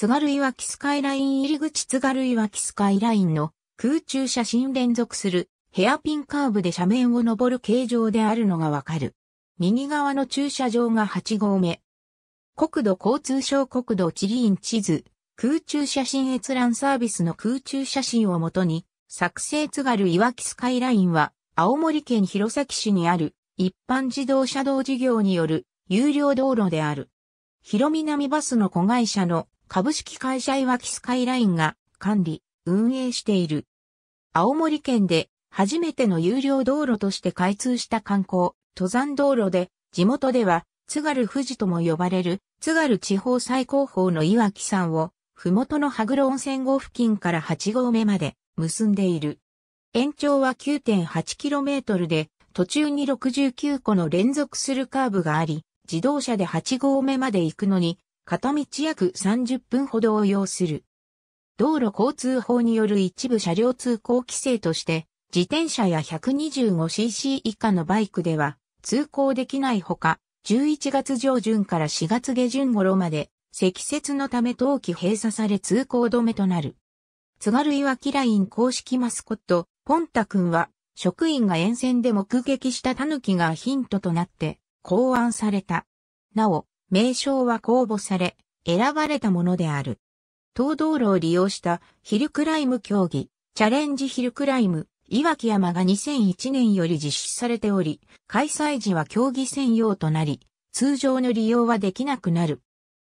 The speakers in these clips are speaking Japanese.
津軽岩木スカイライン入り口津軽岩木スカイラインの空中写真連続するヘアピンカーブで斜面を登る形状であるのがわかる。右側の駐車場が8号目。国土交通省国土地理院地図、空中写真閲覧サービスの空中写真をもとに、作成津軽岩木スカイラインは、青森県弘前市にある一般自動車道事業による有料道路である。広南バスの子会社の株式会社いわきスカイラインが管理、運営している。青森県で初めての有料道路として開通した観光、登山道路で、地元では、津軽富士とも呼ばれる、津軽地方最高峰の岩木山を、ふもとの羽黒温泉郷付近から8合目まで結んでいる。延長は 9.8km で、途中に69個の連続するカーブがあり、自動車で8合目まで行くのに片道約30分ほどを要する。道路交通法による一部車両通行規制として、自転車や 125cc 以下のバイクでは通行できないほか、11月上旬から4月下旬頃まで積雪のため冬季閉鎖され通行止めとなる。津軽岩木ライン公式マスコット、ポンタ君は、職員が沿線で目撃したタヌキがヒントとなって、考案された。なお、名称は公募され、選ばれたものである。東道路を利用したヒルクライム競技、チャレンジヒルクライム、岩木山が2001年より実施されており、開催時は競技専用となり、通常の利用はできなくなる。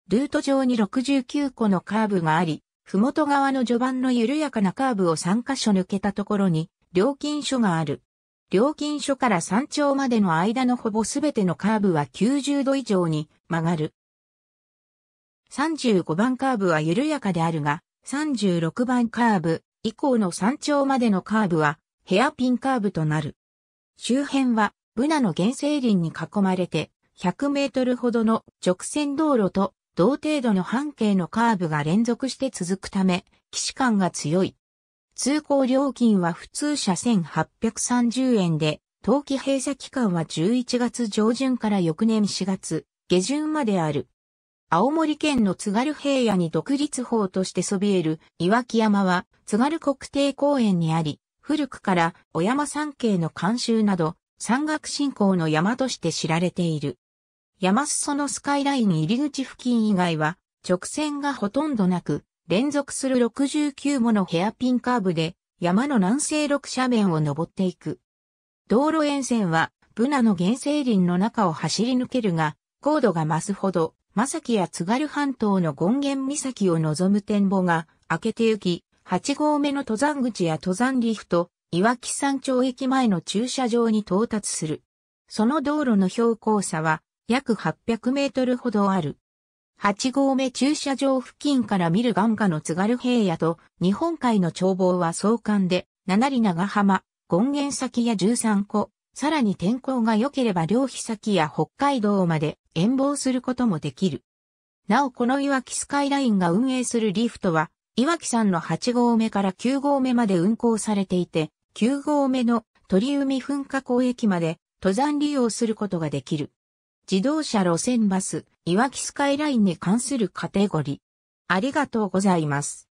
ルート上に69個のカーブがあり、麓側の序盤の緩やかなカーブを3カ所抜けたところに、料金所がある。料金所から山頂までの間のほぼすべてのカーブは90度以上に曲がる。35番カーブは緩やかであるが、36番カーブ以降の山頂までのカーブはヘアピンカーブとなる。周辺はブナの原生林に囲まれて100メートルほどの直線道路と同程度の半径のカーブが連続して続くため、騎士感が強い。通行料金は普通車1830円で、冬季閉鎖期間は11月上旬から翌年4月下旬まである。青森県の津軽平野に独立法としてそびえる岩木山は津軽国定公園にあり、古くから小山山系の監修など山岳信仰の山として知られている。山裾のスカイライン入り口付近以外は直線がほとんどなく、連続する69ものヘアピンカーブで山の南西6斜面を登っていく。道路沿線はブナの原生林の中を走り抜けるが、高度が増すほど、さきや津軽半島の権現岬を望む展望が開けてゆき、8合目の登山口や登山リフト、岩木山町駅前の駐車場に到達する。その道路の標高差は約800メートルほどある。8合目駐車場付近から見る眼下の津軽平野と日本海の眺望は相関で、七里長浜、権現先や13個、さらに天候が良ければ両日先や北海道まで遠望することもできる。なおこのいわきスカイラインが運営するリフトは、いわきさんの8号目から9号目まで運行されていて、9号目の鳥海噴火港駅まで登山利用することができる。自動車路線バス、いわきスカイラインに関するカテゴリー。ありがとうございます。